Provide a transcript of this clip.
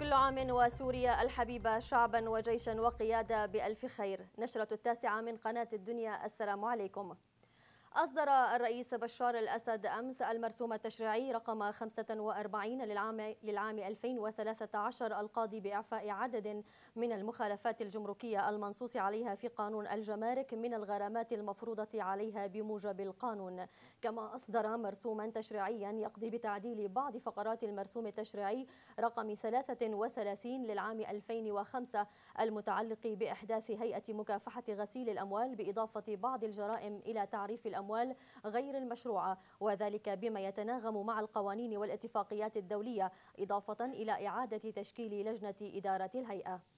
كل عام وسوريا الحبيبة شعبا وجيشا وقيادة بألف خير نشرة التاسعة من قناة الدنيا السلام عليكم أصدر الرئيس بشار الأسد أمس المرسوم التشريعي رقم 45 للعام للعام 2013 القاضي بإعفاء عدد من المخالفات الجمركية المنصوص عليها في قانون الجمارك من الغرامات المفروضة عليها بموجب القانون كما أصدر مرسوما تشريعيا يقضي بتعديل بعض فقرات المرسوم التشريعي رقم 33 للعام 2005 المتعلق بإحداث هيئة مكافحة غسيل الأموال بإضافة بعض الجرائم إلى تعريف الأموال الأموال غير المشروعة وذلك بما يتناغم مع القوانين والاتفاقيات الدولية إضافة إلى إعادة تشكيل لجنة إدارة الهيئة